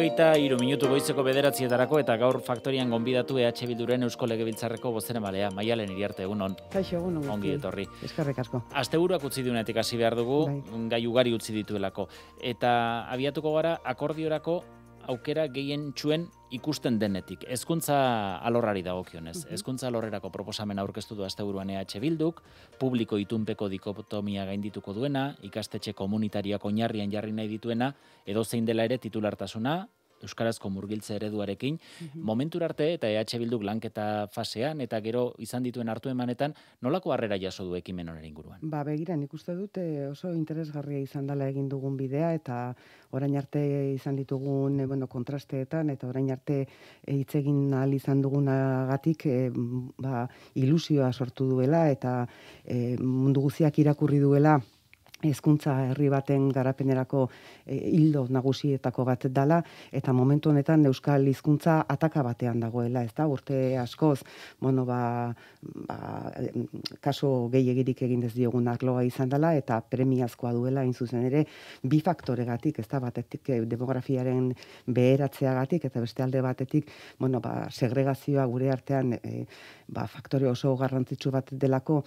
hogeita iru minutu goizeko bederatzi edarako eta gaur faktorian gonbidatu EH Bilduren Eusko Legebiltzarreko bozera malea, maialen iriarte, egunon. Kaixo, Ongi etorri. Eskarrek asko. Aste buruak utzi duenetik hasi behar dugu, Dai. gai ugari utzi dituelako. Eta abiatuko gara, akordiorako aukera gehien txuen ikusten denetik, hezkuntza alorrari dagokionez. Mhm. Hezkuntza alorrerako proposamen aurkeztu du asteburuan EH Bilduk, publiko itunpeko dikotomia gaindituko duena, ikastetxe komunitariak oinarrian jarri nahi dituena, edo zein dela ere titulartasuna, euskarazko murgiltze ereduarekin, mhm. momentura arte eta EH Bilduk lanketa fasean eta gero izan dituen hartu emanetan, nolako harrera jaso du ekimen honen inguruan? Ba, begiran, nik uste dut eh, oso interesgarria izan dela egin dugun bidea eta orain arte izan ditugun eh, bueno, kontrasteetan eta orain arte eh, hitz egin ahal izan dugunagatik e, ba, ilusioa sortu duela eta e, mundu guztiak irakurri duela hizkuntza herri baten garapenerako hildo e, nagusietako bat dala eta momentu honetan euskal hizkuntza ataka batean dagoela, ezta? Da? Urte askoz, bueno, ba, ba kaso gehiegirik egin dez diogun arloa izan dela, eta premiazkoa duela in zuzen ere bi faktoregatik, ezta? Batetik e, demografiaren beheratzeagatik eta beste alde batetik, bueno, ba, segregazioa gure artean e, ba, faktore oso garrantzitsu bat delako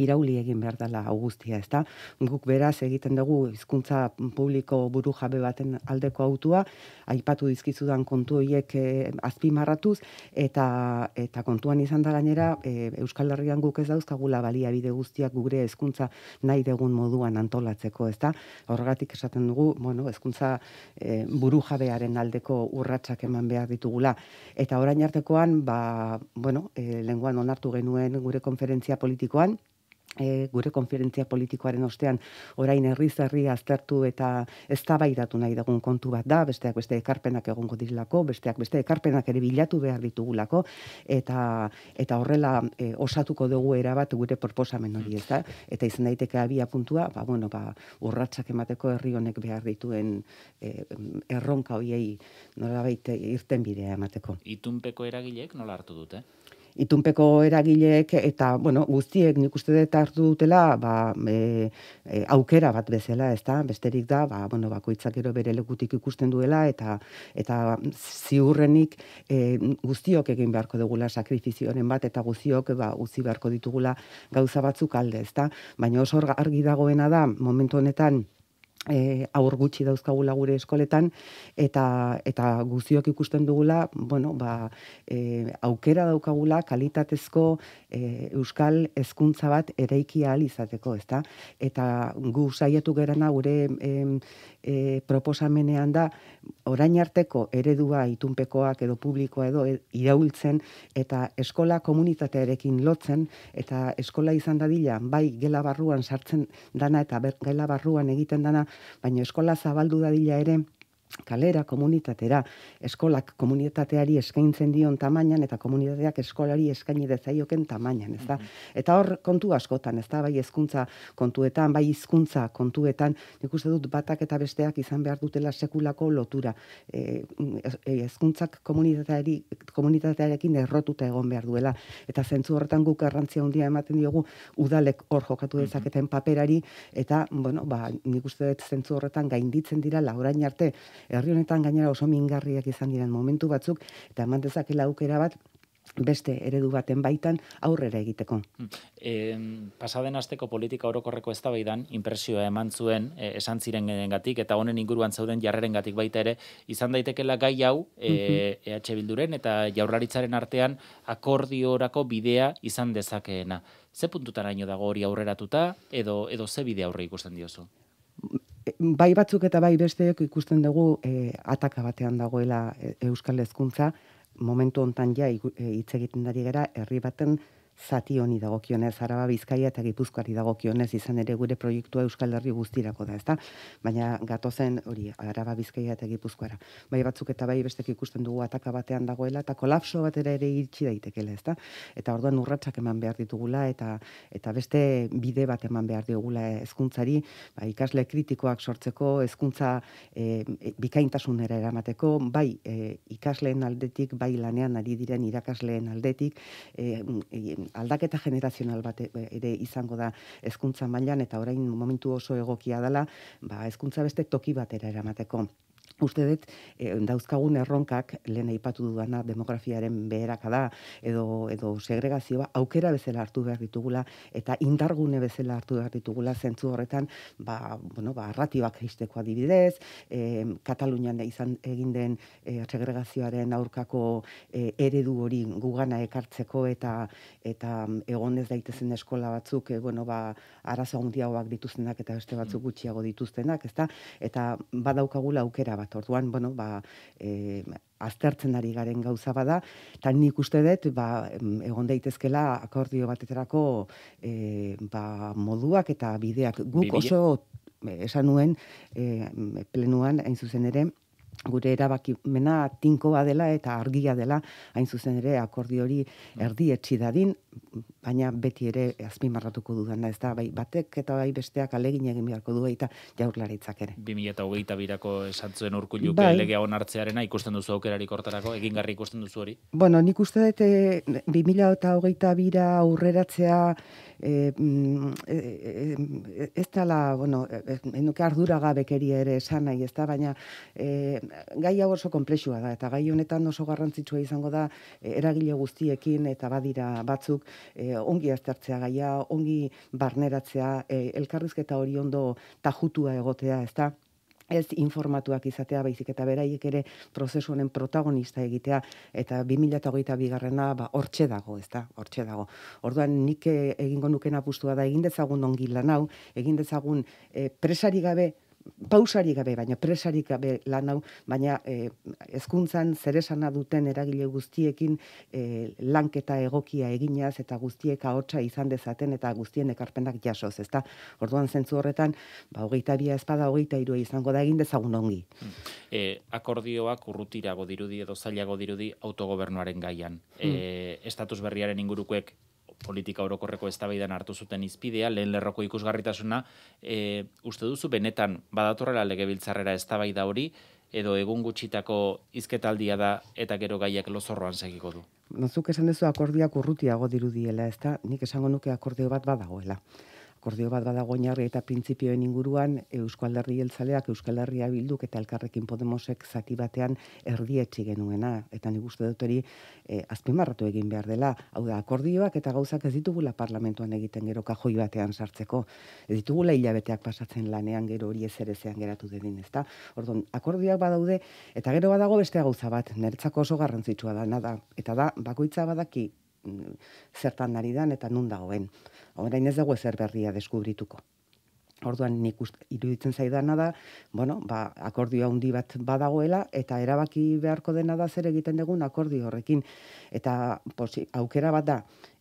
irauli egin behar dela augustia, ezta? Guk beraz egiten dugu hizkuntza publiko buru baten aldeko autua, aipatu dizkizudan kontu hoiek e, eh, azpimarratuz, eta, eta kontuan izan da gainera, eh, Euskal Herrian guk ez dauzkagula baliabide guztiak gure hizkuntza nahi degun moduan antolatzeko, ez da? Horregatik esaten dugu, bueno, hezkuntza e, aldeko urratsak eman behar ditugula. Eta orain artekoan, ba, bueno, lenguan onartu genuen gure konferentzia politikoan, e, gure konferentzia politikoaren ostean orain herri-herri aztertu eta eztabaidatu nahi dagun kontu bat da, besteak beste ekarpenak egongo dirilako, besteak beste ekarpenak ere bilatu behar ditugulako eta eta horrela e, osatuko dugu era bat gure proposamen hori, mm. ez Eta izan daiteke abia puntua, ba bueno, ba urratsak emateko herri honek behar dituen e, erronka hoiei nolabait irten bidea emateko. Itunpeko eragilek nola hartu dute? Eh? itunpeko eragileek eta bueno, guztiek nik uste dut hartu dutela ba, e, e, aukera bat bezala, ezta? Besterik da, ba, bueno, bakoitzak gero bere lekutik ikusten duela eta eta ziurrenik e, guztiok egin beharko dugula sakrifizioren bat eta guztiok ba, guzti beharko ditugula gauza batzuk alde, ezta? Baina oso argi dagoena da momentu honetan e, aur gutxi dauzkagula gure eskoletan eta eta guztiok ikusten dugula, bueno, ba, e, aukera daukagula kalitatezko e, euskal hezkuntza bat eraiki ahal izateko, ezta? Eta gu saiatu gerana gure e, proposamenean da orain arteko eredua itunpekoak edo publikoa edo e, eta eskola komunitatearekin lotzen eta eskola izan dadila bai gela barruan sartzen dana eta ber, gela barruan egiten dana baina eskola zabaldu dadila ere kalera, komunitatera, eskolak komunitateari eskaintzen dion tamainan eta komunitateak eskolari eskaini dezaioken tamainan, ez Eta hor kontu askotan, ez da? Bai ezkuntza kontuetan, bai hizkuntza kontuetan nik uste dut batak eta besteak izan behar dutela sekulako lotura e, e, ezkuntzak komunitateari komunitatearekin errotuta egon behar duela, eta zentzu horretan guk garrantzia handia ematen diogu, udalek hor jokatu dezaketen paperari eta, bueno, ba, nik uste dut zentzu horretan gainditzen dira laurain arte herri honetan gainera oso mingarriak izan diren momentu batzuk eta eman dezakela aukera bat beste eredu baten baitan aurrera egiteko. E, pasaden asteko politika orokorreko eztabaidan inpresioa eman zuen e, esan ziren gatik, eta honen inguruan zauden jarrerengatik baita ere izan daitekela gai hau e, EH Bilduren eta jaurlaritzaren artean akordiorako bidea izan dezakeena. Ze puntutan dago hori aurreratuta edo edo ze bide aurre ikusten diozu? bai batzuk eta bai besteek ikusten dugu e, ataka batean dagoela e, euskal hezkuntza momentu hontan ja e, hitz e, gera herri baten zati honi dagokionez, araba bizkaia eta gipuzkoari dagokionez, izan ere gure proiektua Euskal Herri guztirako da, ezta? Baina gatozen hori, araba bizkaia eta gipuzkoara. Bai batzuk eta bai bestek ikusten dugu ataka batean dagoela, eta kolapso bat ere ere iritsi ez ezta? Eta orduan urratsak eman behar ditugula, eta eta beste bide bat eman behar diogula ezkuntzari, ba, ikasle kritikoak sortzeko, ezkuntza e, e, bikaintasunera eramateko, bai e, ikasleen aldetik, bai lanean ari diren irakasleen aldetik, aldaketa generazional bat eh, ere izango da hezkuntza mailan eta orain momentu oso egokia dela, ba hezkuntza beste toki batera eramateko. Uste dut, eh, dauzkagun erronkak, lehen aipatu dudana demografiaren beheraka da, edo, edo segregazioa, aukera bezala hartu behar ditugula, eta indargune bezala hartu behar ditugula, zentzu horretan, ba, bueno, ba, ratibak izteko adibidez, e, Katalunian izan egin den e, segregazioaren aurkako e, eredu hori gugana ekartzeko, eta eta mm, egonez daitezen eskola batzuk, e, bueno, ba, arazo handiagoak dituztenak, eta beste batzuk mm. gutxiago dituztenak, ezta? eta badaukagula aukera bat bat. Orduan, bueno, ba, e, aztertzen ari garen gauza bada, eta nik uste dut, ba, egon daitezkela akordio bateterako e, eh, ba, moduak eta bideak. Guk oso, eh, esan nuen, plenuan, hain zuzen ere, gure mena tinkoa dela eta argia dela hain zuzen ere akordio hori mm. erdi etxi dadin baina beti ere azpimarratuko dudan da, ez bai, batek eta bai besteak alegin egin beharko du eta jaurlaritzak ere. 2008a birako esan zuen urku juke bai. legea onartzearena, ikusten duzu aukerari hortarako, egin garri ikusten duzu hori? Bueno, nik uste dute eh, 2008a bira aurreratzea e, e, e, bueno, enuke ardura ere esan nahi, ez baina e, gai hau oso komplexua da, eta gai honetan oso garrantzitsua izango da eh, eragile guztiekin, eta badira batzuk e, ongi aztertzea gaia, ongi barneratzea, e, elkarrizketa hori ondo tajutua egotea, ezta? ez informatuak izatea baizik eta beraiek ere prozesu honen protagonista egitea eta 2008 bigarrena ba, hortxe dago, ez da, hortxe dago. Orduan nik e, egingo nukena apustua da egin dezagun ongi lan hau, egin dezagun e, presari gabe pausari gabe, baina presari gabe lan hau, baina e, hezkuntzan zeresana duten eragile guztiekin eh, lanketa egokia eginaz eta guztiek ahotsa izan dezaten eta guztien ekarpenak jasoz, ezta? Orduan zentzu horretan, ba 22 ezpada 23 izango da egin dezagun ongi. E, akordioak urrutirago dirudi edo zailago dirudi autogobernuaren gaian. Mm. E, hmm. estatus berriaren ingurukoek politika orokorreko eztabaidan hartu zuten izpidea, lehen lerroko ikusgarritasuna, e, uste duzu benetan badatorrela legebiltzarrera eztabaida hori, edo egun gutxitako izketaldia da eta gero gaiak lozorroan segiko du. Nozuk esan duzu akordiak urrutiago dirudiela, ez da, nik esango nuke akordeo bat badagoela akordio bat badago oinarri eta printzipioen inguruan Eusko Alderdi Jeltzaleak, Euskal Herria Bilduk eta Elkarrekin Podemosek zati batean erdi etzi genuena eta ni gustu dut hori e, azpimarratu egin behar dela. Hau da akordioak eta gauzak ez ditugula Parlamentoan egiten gero kajoi batean sartzeko. Ez ditugula hilabeteak pasatzen lanean gero hori ez erezean geratu dedin ezta? Ordon akordioak badaude eta gero badago beste gauza bat, nertzako oso garrantzitsua da nada eta da bakoitza badaki mm, zertan ari dan eta nun dagoen orain ez dago ezer berria deskubrituko. Orduan nik uste, iruditzen zaidana da, bueno, ba, akordio handi bat badagoela eta erabaki beharko dena da zer egiten dugun akordio horrekin eta posi, aukera bat da.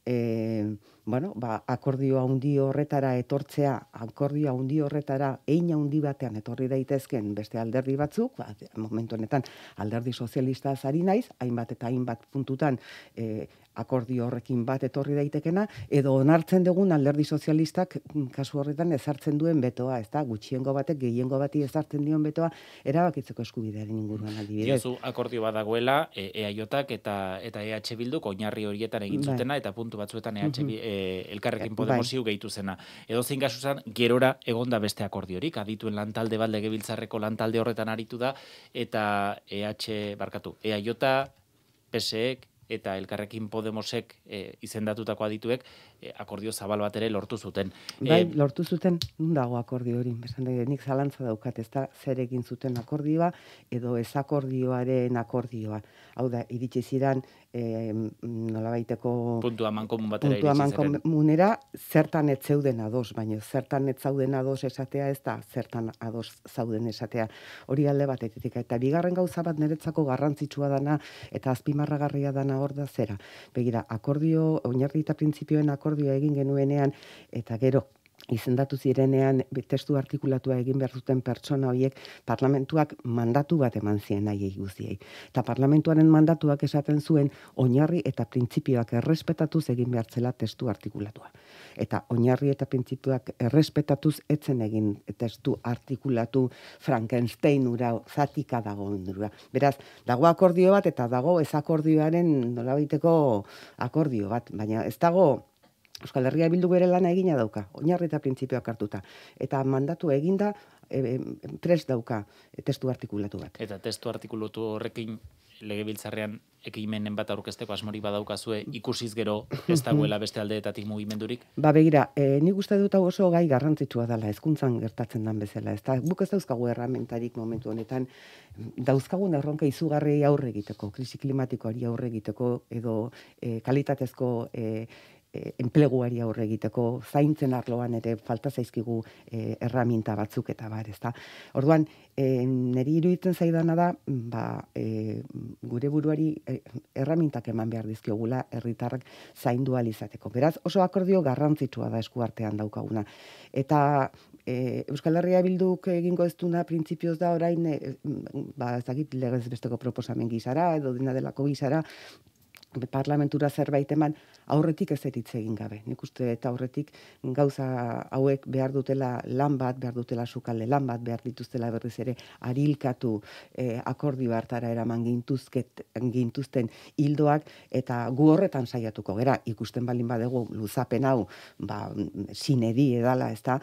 Eh, bueno, ba, akordio handi horretara etortzea, akordio handi horretara ein handi batean etorri daitezken beste alderdi batzuk, ba, momentu honetan alderdi sozialista ari naiz, hainbat eta hainbat puntutan e, akordio horrekin bat etorri daitekena edo onartzen dugun alderdi sozialistak mm, kasu horretan ezartzen duen betoa, ez gutxiengo batek gehiengo bati ezartzen dion betoa erabakitzeko eskubidearen inguruan adibidez. Jozu akordio badagoela EAJak e eta eta EH bilduk oinarri horietan egin bai. zutena eta puntu batzuetan EH Eh, elkarrekin eh, podemosiu bai. gehitu zena. Edo zein kasuzan, gerora egonda beste akordiorik, adituen lantalde balde gebiltzarreko lantalde horretan aritu da, eta EH, barkatu, EAJ, PSEek, eta elkarrekin Podemosek e, izendatutako adituek eh, akordio zabal bat ere lortu zuten. Bai, eh, lortu zuten nun dago akordio hori, besan nik zalantza daukat ezta zer egin zuten akordioa edo ez akordioaren akordioa. Hau da, iritsi ziren e, nola baiteko puntua mankomun batera puntua Munera zertan ez zeuden ados, baina zertan ez zauden ados esatea ez da zertan ados zauden esatea. Hori alde bat Eta bigarren gauza bat niretzako garrantzitsua dana eta azpimarragarria dana dena zera. Begira, akordio, oinarri eta printzipioen akordioa egin genuenean, eta gero, izendatu zirenean testu artikulatua egin behar zuten pertsona horiek parlamentuak mandatu bat eman zien nahi guztiei. Eta parlamentuaren mandatuak esaten zuen oinarri eta printzipioak errespetatuz egin behartzela testu artikulatua. Eta oinarri eta printzipioak errespetatuz etzen egin testu artikulatu Frankenstein ura zatika dago indura. Beraz, dago akordio bat eta dago ez akordioaren nolabiteko akordio bat, baina ez dago Euskal Herria bildu bere lana egina dauka, oinarri eta printzipioak hartuta. Eta mandatu eginda, e, e, dauka testu artikulatu bat. Eta testu artikulatu horrekin legebiltzarrean ekimenen bat aurkezteko asmori badaukazue mm. ikusiz gero ez dagoela beste aldeetatik mugimendurik? Ba begira, e, nik uste dut oso gai garrantzitsua dela hezkuntzan gertatzen dan bezala. Ez da, buk ez dauzkagu erramentarik momentu honetan, dauzkagun erronka izugarri aurre egiteko, krisi klimatikoari aurre egiteko, edo e, kalitatezko e, Eh, enpleguari aurre egiteko zaintzen arloan ere falta zaizkigu e, erraminta batzuk eta bar, ezta. Orduan, e, eh, neri iruditzen zaidana da, ba, e, gure buruari erramintak eman behar dizkiogula herritarrak zaindu izateko. Beraz, oso akordio garrantzitsua da eskuartean daukaguna. Eta e, Euskal Herria Bilduk egingo ez duna printzipioz da orain, e, ba, ezagit legez besteko proposamen gizara, edo dena delako gizara, parlamentura zerbait eman, aurretik ez ez egin gabe. Nik uste eta aurretik gauza hauek behar dutela lan bat, behar dutela sukalde lan bat, behar dituztela berriz ere arilkatu e, eh, akordi hartara eraman gintuzten hildoak eta gu horretan saiatuko gera. Ikusten balin badegu luzapen hau, ba, sinedi edala, ez da?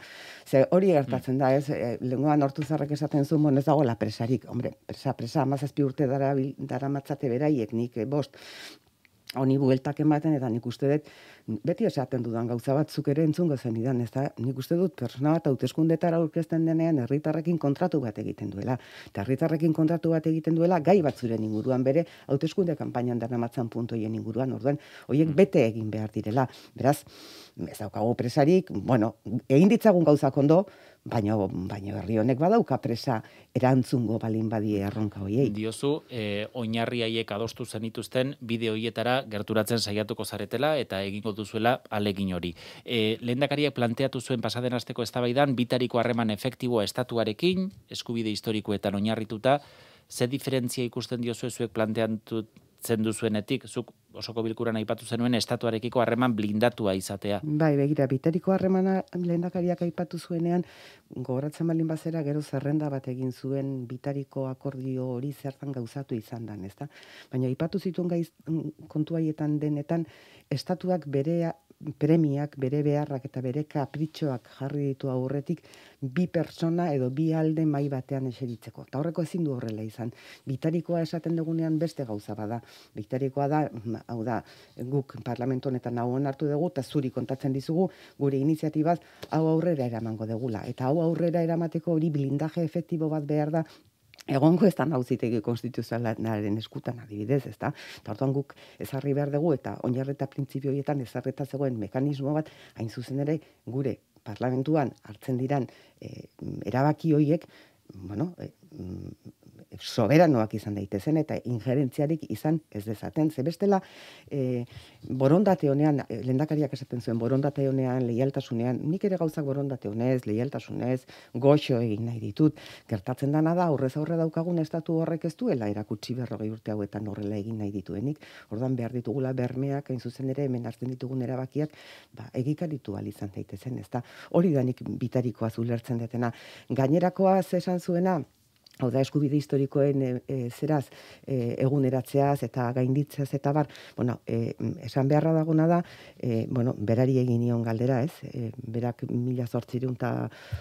Ze hori mm. gertatzen da, ez? E, eh, Lengoan hortu zarrak esaten zuen, bon, ez dago la presarik. Hombre, presa, presa, mazazpi urte dara, dara matzate beraiek, nik eh, bost honi bueltak ematen eta nik uste dut beti esaten dudan gauza batzuk ere entzungo zen idan, ez da, nik uste dut persona bat hauteskundetara aurkezten denean herritarrekin kontratu bat egiten duela. Eta herritarrekin kontratu bat egiten duela gai batzuren inguruan bere hauteskunde kanpainan darramatzen puntoien inguruan. Orduan, hoiek mm. bete egin behar direla. Beraz, ez daukago presarik, bueno, egin ditzagun gauzak ondo, baino baino honek badauka presa erantzungo balin badi erronka hoiei. Diozu, e, oinarri haiek adostu zenituzten bide hoietara gerturatzen saiatuko zaretela eta egingo duzuela alegin hori. E, Lehendakariak planteatu zuen pasaden asteko eztabaidan bitariko harreman efektiboa estatuarekin, eskubide historikoetan oinarrituta, ze diferentzia ikusten diozu zuek planteatu zen duzuenetik, zuk osoko bilkuran aipatu zenuen estatuarekiko harreman blindatua izatea. Bai, begira, bitariko harremana lehendakariak aipatu zuenean, gogoratzen balin bazera gero zerrenda bat egin zuen bitariko akordio hori zertan gauzatu izan dan, ezta? Baina aipatu zituen gaiz kontuaietan denetan, estatuak berea premiak, bere beharrak eta bere kapritxoak jarri ditu aurretik bi pertsona edo bi alde mai batean eseritzeko. Eta horreko ezin du horrela izan. Bitarikoa esaten dugunean beste gauza bada. Bitarikoa da, mm, hau da, guk parlamentu honetan hau onartu dugu, eta zuri kontatzen dizugu, gure iniziatibaz, hau aurrera eramango degula. Eta hau aurrera eramateko hori blindaje efektibo bat behar da egongo ez da nauzitegi konstituzionalaren eskutan adibidez, ez da? Tartuan guk ezarri behar dugu eta onjarreta prinsipioietan ezarreta zegoen mekanismo bat hain zuzen ere gure parlamentuan hartzen diran e, eh, erabaki hoiek, bueno, eh, soberanoak izan daitezen eta injerentziarik izan ez dezaten. Ze e, borondate honean, e, lendakariak esaten zuen, borondate honean, leialtasunean, nik ere gauzak borondate honez, leialtasunez, goxo egin nahi ditut. Gertatzen dana da, aurrez aurre daukagun estatu horrek ez duela, erakutsi berrogei urte hauetan horrela egin nahi dituenik. Ordan behar ditugula bermeak, hain zuzen ere, hemen hartzen ditugun erabakiak, ba, egikaritu izan daitezen, ez da. Hori da bitarikoa zulertzen detena. Gainerakoa zesan zuena, hau da eskubide historikoen e, e, zeraz e, eguneratzeaz eta gainditzeaz eta bar, bueno, e, esan beharra daguna da, e, bueno, berari egin nion galdera, ez? E, berak mila sortzireun eta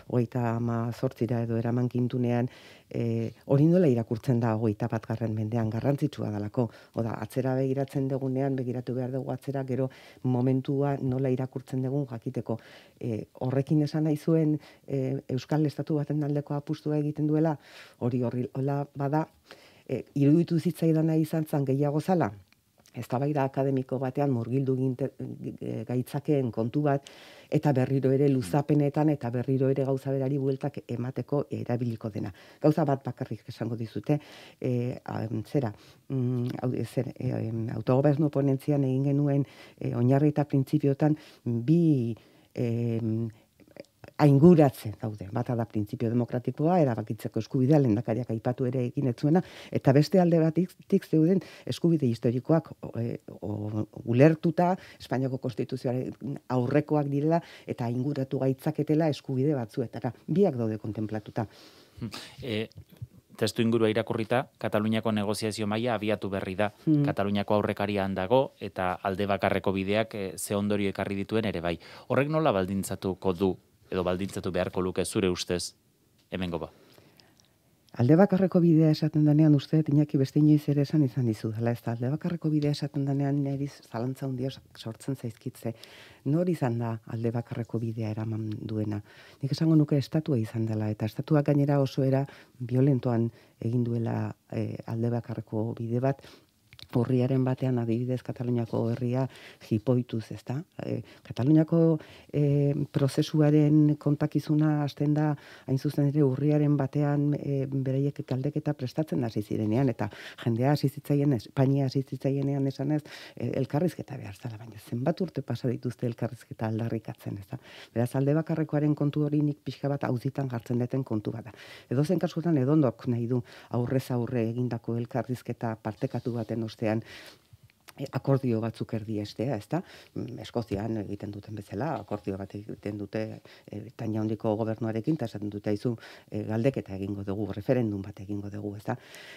hogeita ama zortzira edo eraman kintunean e, hori nola irakurtzen da hori garren mendean, garrantzitsua dalako. Oda, atzera begiratzen degunean, begiratu behar dugu atzera, gero momentua nola irakurtzen dugun jakiteko. E, horrekin esan nahi zuen e, Euskal Estatu baten aldeko apustua egiten duela, hori hori hola bada, e, iruditu zitzaidan nahi izan zan gehiago zala, eztabaida akademiko batean murgildu gaitzakeen kontu bat eta berriro ere mm. luzapenetan eta berriro ere gauza berari bueltak emateko erabiliko dena. Gauza bat bakarrik esango dizute, e, a, zera, mm, eh, zer, eh, autogobernu ponentzian egin genuen e, oinarri eta printzipiotan bi e, ainguratzen daude. Bata da printzipio demokratikoa, erabakitzeko eskubidea, lendakariak aipatu ere egin etzuena, eta beste alde batik zeuden eskubide historikoak e, ulertuta, Espainiako konstituzioaren aurrekoak direla, eta inguratu gaitzaketela eskubide batzuetara. Biak daude kontemplatuta. Hmm. Eh, testu ingurua irakurrita, Kataluniako negoziazio maila abiatu berri da. Hmm. Kataluniako aurrekaria handago eta alde bakarreko bideak e, ze ondorio ekarri dituen ere bai. Horrek nola baldintzatuko du edo baldintzatu beharko luke zure ustez hemengo ba. Alde bakarreko bidea esaten denean uste, inaki beste inoiz ere esan izan dizu. Hala ez da, alde bakarreko bidea esaten denean nebiz zalantza hundi sortzen zaizkitze. Nor izan da alde bakarreko bidea eraman duena. Nik esango nuke estatua izan dela, eta estatua gainera oso era violentoan egin duela e, alde bakarreko bide bat, Urriaren batean adibidez Kataluniako herria hipoituz, ezta? E, Kataluniako eh, prozesuaren kontakizuna hasten da hain zuzen ere urriaren batean e, beraiek kaldeketa prestatzen hasi zirenean eta jendea hasi zitzaien Espainia hasi zitzaienean esanez e, elkarrizketa behartzala baina zenbat urte pasa dituzte elkarrizketa aldarrikatzen, ezta? Beraz alde bakarrekoaren kontu hori nik pixka bat auzitan gartzen deten kontu bada. Edozen kasutan edondok nahi du aurrez aurre egindako elkarrizketa partekatu baten os bestean e, akordio batzuk erdi estea, ezta? Mm, Eskozian egiten duten bezala, akordio bat egiten dute e, taina hondiko gobernuarekin, eta esaten dute aizu e, galdeketa egingo dugu, referendum bat egingo dugu, ezta?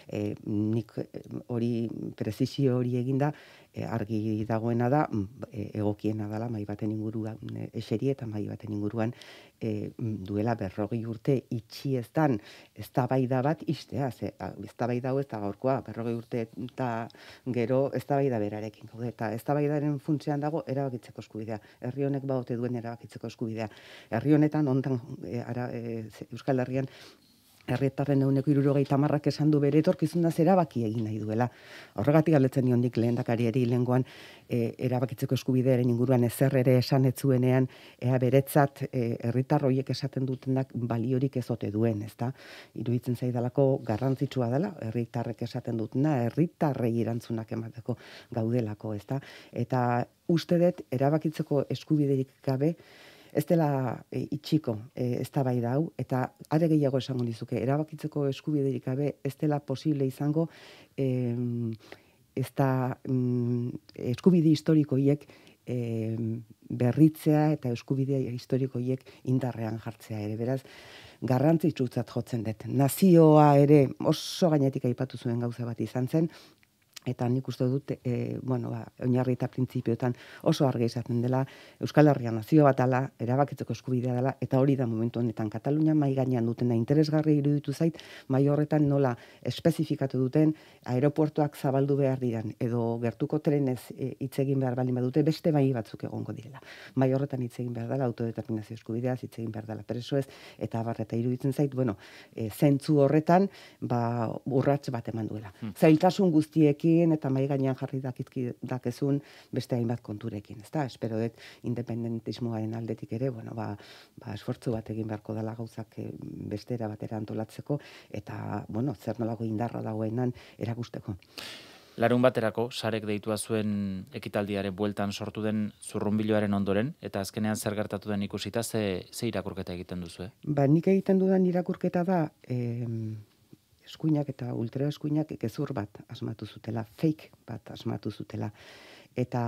E, nik e, hori, e, prezizio hori eginda, E, argi dagoena da mm, e, egokiena dela mai baten inguruan e, eseri eta mai baten inguruan mm, duela berrogi urte itxi eztan eztabaida bat istea ze bai hau ez gaurkoa berrogi urte eta gero eztabaida berarekin gaude eta eztabaidaren funtsean dago erabakitzeko eskubidea herri honek baute duen erabakitzeko eskubidea herri honetan hontan e, Euskal Herrian herritarren euneko irurogei tamarrak esan du bere etorkizuna zerabaki egin nahi duela. Horregatik galetzen nion dik lehen dakari eri lengoan e, erabakitzeko eskubidearen inguruan ezer ere esan etzuenean ea beretzat e, herritarroiek esaten dutenak baliorik ezote duen, ezta? da? Iruitzen zaidalako garrantzitsua dela, herritarrek esaten dutena, herritarrei irantzunak emateko gaudelako, ezta? Eta uste dut erabakitzeko eskubiderik gabe, ez dela e, itxiko e, ez da bai dau, eta are gehiago esango dizuke, erabakitzeko eskubiderik gabe ez dela posible izango e, ez da mm, eskubide historikoiek e, berritzea eta eskubide historikoiek indarrean jartzea ere, beraz garrantzitsutzat jotzen dut. Nazioa ere oso gainetik aipatu zuen gauza bat izan zen, Eta nik uste dut, e, bueno, ba, oinarri eta printzipioetan oso argi izaten dela, Euskal Herria nazio bat ala, erabakitzeko eskubidea dela, eta hori da momentu honetan Katalunia mai gainean duten da interesgarri iruditu zait, mai horretan nola espezifikatu duten aeroportuak zabaldu behar diren, edo gertuko trenez e, hitz egin behar balin badute, beste bai batzuk egongo direla. Mai horretan hitz egin behar dela, autodeterminazio eskubidea hitz egin behar dela, preso ez, eta barreta iruditzen zait, bueno, e, zentzu horretan, ba, urrats bat eman duela. Hmm. guztiekin egin eta mai gainean jarri dakizki dakezun beste hainbat konturekin, ezta? Espero dut independentismoaren aldetik ere, bueno, ba, ba esfortzu bat egin beharko dela gauzak eh, bestera batera antolatzeko eta, bueno, zer nolako indarra dagoenan erakusteko. Larun baterako, sarek deitua zuen ekitaldiare bueltan sortu den zurrumbiloaren ondoren, eta azkenean zer gertatu den ikusita, ze, ze irakurketa egiten duzu, eh? Ba, nik egiten dudan irakurketa da, eskuinak eta ultra eskuinak gezur bat asmatu zutela, fake bat asmatu zutela. Eta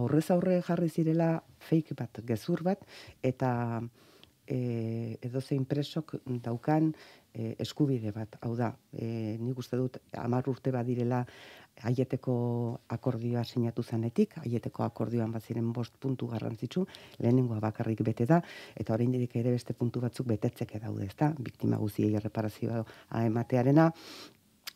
aurrez aurre jarri zirela fake bat, gezur bat, eta e, eh, edo zein presok daukan E, eskubide bat. Hau da, e, ni guzti dut, amar urte badirela aieteko akordioa sinatu zanetik, aieteko akordioan bat ziren bost puntu garrantzitsu, lehenengoa bakarrik bete da, eta hori ere beste puntu batzuk betetzeke daude, ezta? da, biktima guzti egin reparazioa ematearena,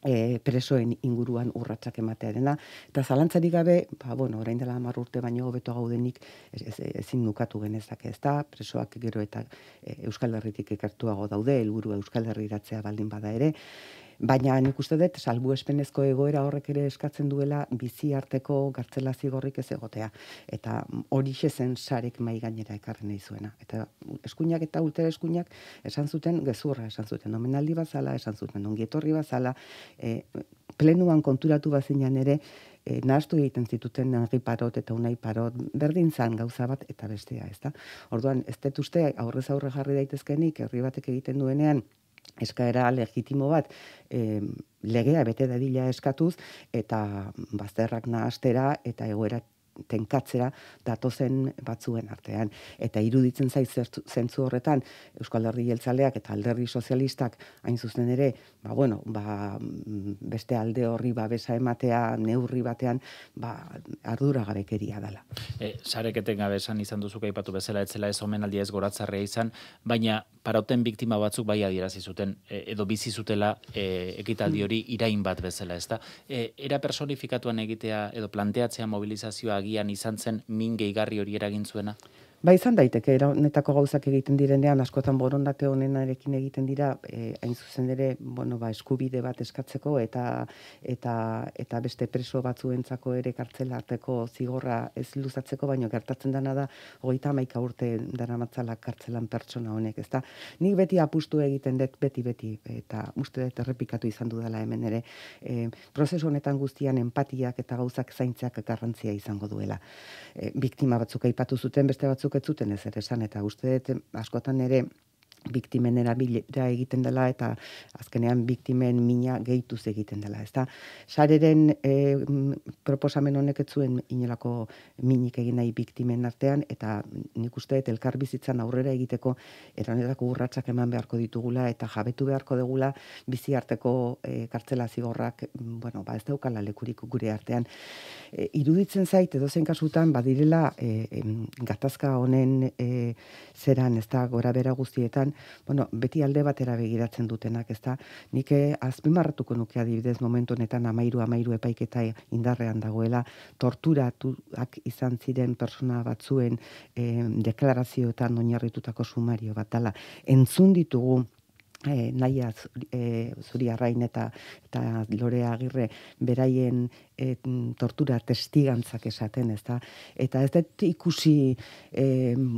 e, presoen inguruan urratsak ematearena. Eta zalantzarik gabe, ba, bueno, orain dela 10 urte baino hobeto gaudenik ezin ez, nukatu genezak ez da, presoak gero eta e, Euskal Herritik ekartuago daude, helburu Euskal herriratzea baldin bada ere, Baina nik uste dut, salbu egoera horrek ere eskatzen duela bizi arteko gartzela zigorrik ez egotea. Eta hori xezen sarek mai gainera ekarren nahi zuena. Eta eskuinak eta ultera eskuinak esan zuten gezurra, esan zuten nomenaldi bazala, esan zuten ongietorri bazala, e, plenuan konturatu bazinan ere, e, nahastu egiten zituten nagri parot eta unai parot, berdin zan gauza bat eta bestea, ezta? Orduan, ez detuzte aurrez aurre jarri daitezkenik, herri batek egiten duenean, eskaera legitimo bat e, legea bete dadila eskatuz eta bazterrak nahastera eta egoerat tenkatzera datozen batzuen artean. Eta iruditzen zait zentzu horretan, Euskal Herri Jeltzaleak eta Alderri Sozialistak hain zuzen ere, ba, bueno, ba, beste alde horri babesa ematea, neurri batean, ba, ardura gabekeria dela. E, sareketen izan duzuk aipatu bezala, etzela ez omen aldia ez goratzarrea izan, baina parauten biktima batzuk bai adierazi zuten e, edo bizi zutela e, ekitaldi hori irain bat bezala, ezta? E, era personifikatuan egitea edo planteatzea mobilizazioa agian izan zen min gehigarri hori eragin zuena? Ba izan daiteke, honetako gauzak egiten direnean, askotan borondate honenarekin egiten dira, e, hain zuzen ere, bueno, ba, eskubide bat eskatzeko, eta, eta, eta beste preso batzuentzako ere kartzelarteko zigorra ez luzatzeko, baino gertatzen dana da, hogeita maika urte dara matzala kartzelan pertsona honek, ezta. Nik beti apustu egiten dut, beti, beti, eta uste dut errepikatu izan dudala hemen ere, e, prozesu honetan guztian empatiak eta gauzak zaintzeak garrantzia izango duela. E, biktima batzuk aipatu zuten, beste batzuk ez ere esan eta uste dut askotan ere biktimen erabilera egiten dela eta azkenean biktimen mina gehituz egiten dela. Ez sareren proposamen honek etzuen inelako minik egin nahi biktimen artean eta nik uste elkar bizitzan aurrera egiteko eranetako urratsak eman beharko ditugula eta jabetu beharko degula bizi arteko e, kartzela zigorrak bueno, ba ez daukala lekurik gure artean. E, iruditzen zait edo zen kasutan badirela e, gatazka honen e, zeran ez da gora bera guztietan bueno, beti alde batera begiratzen dutenak, ezta? Nik eh, azpimarratuko nuke adibidez momentu honetan 13 13 epaiketa indarrean dagoela, torturatuak izan ziren pertsona batzuen eh, deklarazioetan oinarritutako sumario bat dela. Entzun ditugu e, naia e, zuri arrain eta, eta lore agirre beraien e, tortura testigantzak esaten, ez da? Eta ez ikusi, e,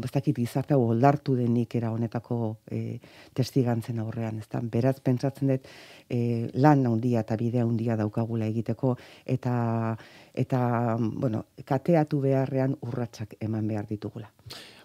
ez dakit gizarte hau oldartu denik era honetako e, testigantzen aurrean, ez da? Beraz, pentsatzen dut e, lan handia eta bidea handia daukagula egiteko, eta, eta bueno, kateatu beharrean urratsak eman behar ditugula.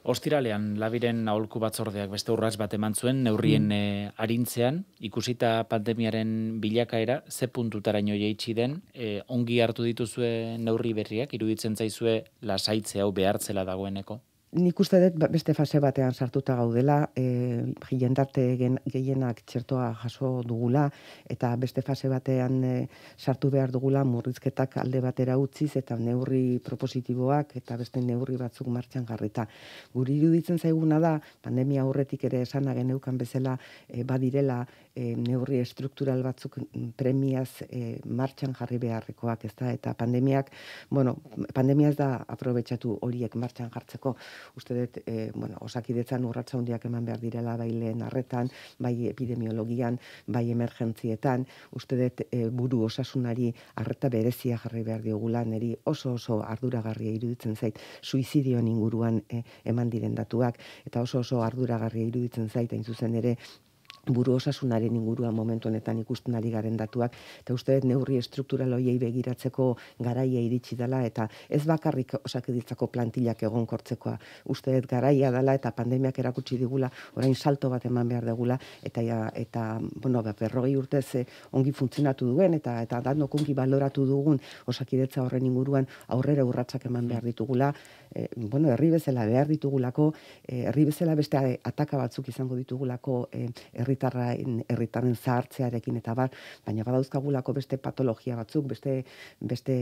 Ostiralean labiren aholku batzordeak beste urras bat eman zuen neurrien mm. eh, arintzean, ikusita pandemiaren bilakaera ze puntutaraino jaitsi den, eh, ongi hartu dituzue neurri berriak iruditzen zaizue lasaitze hau behartzela dagoeneko nik uste dut ba, beste fase batean sartuta gaudela, e, jendarte gehienak txertoa jaso dugula, eta beste fase batean e, sartu behar dugula murrizketak alde batera utziz, eta neurri propositiboak, eta beste neurri batzuk martxan garrita. Guri iruditzen zaiguna da, pandemia aurretik ere esana geneukan bezala, e, badirela e, neurri struktural batzuk premiaz e, martxan jarri beharrekoak, ez da, eta pandemiak, bueno, pandemiaz da aprobetsatu horiek martxan jartzeko, uste dut, eh, bueno, osakidetzan urratza hundiak eman behar direla bai lehen arretan, bai epidemiologian, bai emergentzietan, uste dut eh, buru osasunari arreta berezia jarri behar diogula, neri oso oso arduragarria iruditzen zait, suizidion inguruan e, eman diren eta oso oso arduragarria iruditzen zait, hain zuzen ere, buru osasunaren inguruan momentu honetan ikusten ari garen datuak, eta uste dut neurri estruktural hoiei begiratzeko garaia iritsi dela, eta ez bakarrik osakeditzako plantillak egon kortzekoa. Uste dut garaia dela eta pandemiak erakutsi digula, orain salto bat eman behar degula, eta, ja, eta bueno, ba, berrogei urte ze eh, ongi funtzionatu duen, eta eta dan baloratu dugun osakidetza horren inguruan aurrera urratsak eman behar ditugula, e, bueno, herri bezala behar ditugulako, e, herri bezala beste ataka batzuk izango ditugulako eh, herritarren herritarren zahartzearekin eta bat, baina badauzkagulako beste patologia batzuk, beste beste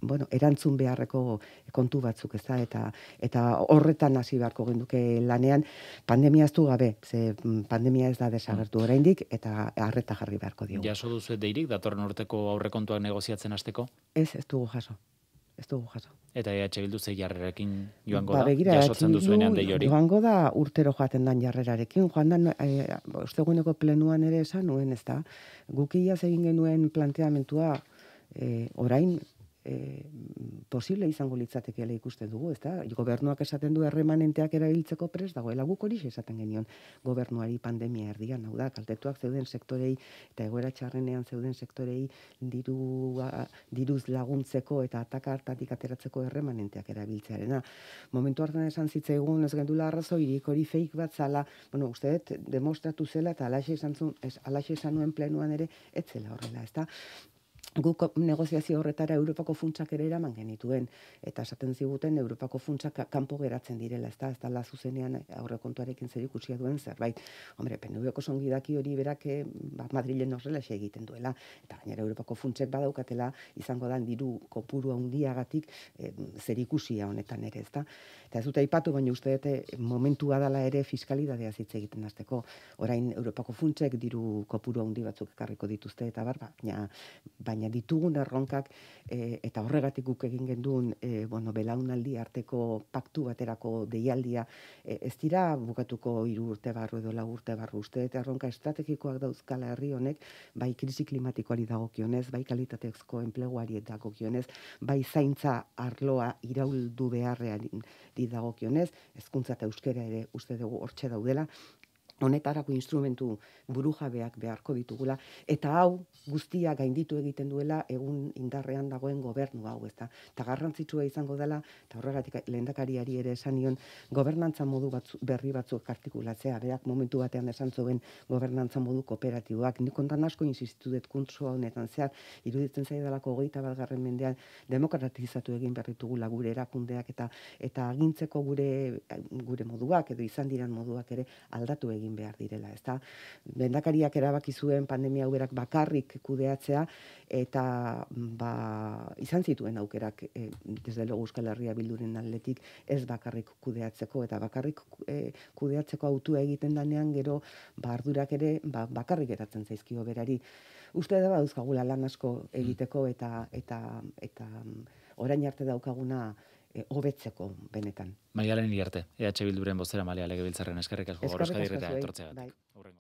bueno, erantzun beharreko kontu batzuk, ez da, eta eta horretan hasi beharko genduke lanean pandemia aztu gabe, ze mm, pandemia ez da desagertu mm. oraindik eta harreta jarri beharko diogu. Jaso duzu deirik datorren urteko aurrekontuak negoziatzen hasteko? Ez, ez dugu jaso. Ez dugu jaso eta EH Bildu zei jarrerekin joango ba, da, jasotzen e duzuenean dei hori. Joango da urtero joaten dan jarrerarekin, joan da, e, plenuan ere esan nuen ez da, gukia zegin genuen planteamentua, eh, orain e, posible izango litzatekeela ikusten dugu, ezta? Gobernuak esaten du erremanenteak erabiltzeko pres dagoela guk hori esaten genion gobernuari pandemia erdian, hau da, kaltetuak zeuden sektorei eta egoera txarrenean zeuden sektorei diru diruz laguntzeko eta ataka hartatik ateratzeko erremanenteak erabiltzearena. Momentu hartan esan zitzaigun ez gendula arrazo irik hori feik bat zala, bueno, uste demostratu zela eta alaxe izan zuen, alaxe nuen plenuan ere, etzela horrela, ezta? guk negoziazio horretara Europako funtsak ere eraman genituen eta esaten ziguten Europako funtsak kanpo geratzen direla, ezta? Ez da la zuzenean aurrekontuarekin zer ikusia duen zerbait. Hombre, PNVko songi daki hori berak eh, ba, Madrilen horrela egiten duela eta gainera Europako funtsek badaukatela izango dan diru kopuru handiagatik e, eh, zer honetan ere, ezta? Eta ez dut aipatu baina uste dute eh, momentua dela ere fiskalitatea ez hitz egiten hasteko. Orain Europako funtsek diru kopuru handi batzuk ekarriko dituzte eta barba, baina baina ditugun erronkak e, eta horregatik guk egin genduen e, bueno, belaunaldi arteko paktu baterako deialdia e, ez dira bukatuko hiru urte barru edo lau urte barru uste eta erronka estrategikoak dauzkala herri honek bai krisi klimatikoari dagokionez bai kalitatezko enpleguari dagokionez bai zaintza arloa irauldu beharrean didagokionez dagokionez ezkuntza eta euskera ere uste dugu hortxe daudela honetarako instrumentu burujabeak beharko ditugula eta hau guztia gainditu egiten duela egun indarrean dagoen gobernu hau, ezta. Ta garrantzitsua izango dela eta horregatik lehendakariari ere esan nion gobernantza modu batzu, berri batzuk artikulatzea, berak momentu batean esan zuen gobernantza modu kooperatiboak. Ni kontan asko insistitu dut kontsua honetan zehar iruditzen zaidalako 21garren mendean demokratizatu egin berritugula gure erakundeak eta eta agintzeko gure gure moduak edo izan diran moduak ere aldatu egin behar direla, ezta? Bendakariak erabaki zuen pandemia uberak bakarrik kudeatzea eta ba, izan zituen aukerak e, desde Euskal Herria bilduren atletik ez bakarrik kudeatzeko eta bakarrik e, kudeatzeko autua egiten danean gero bardurak ba, ere ba, bakarrik eratzen zaizkio berari. Uste da dauzkagula lan asko egiteko eta, eta, eta orain arte daukaguna Eh, hobetzeko benetan. Maialen iarte, EH Bilduren bozera, malea egibiltzaren eskerrik asko, eskerrik asko, eskerrik asko, bai.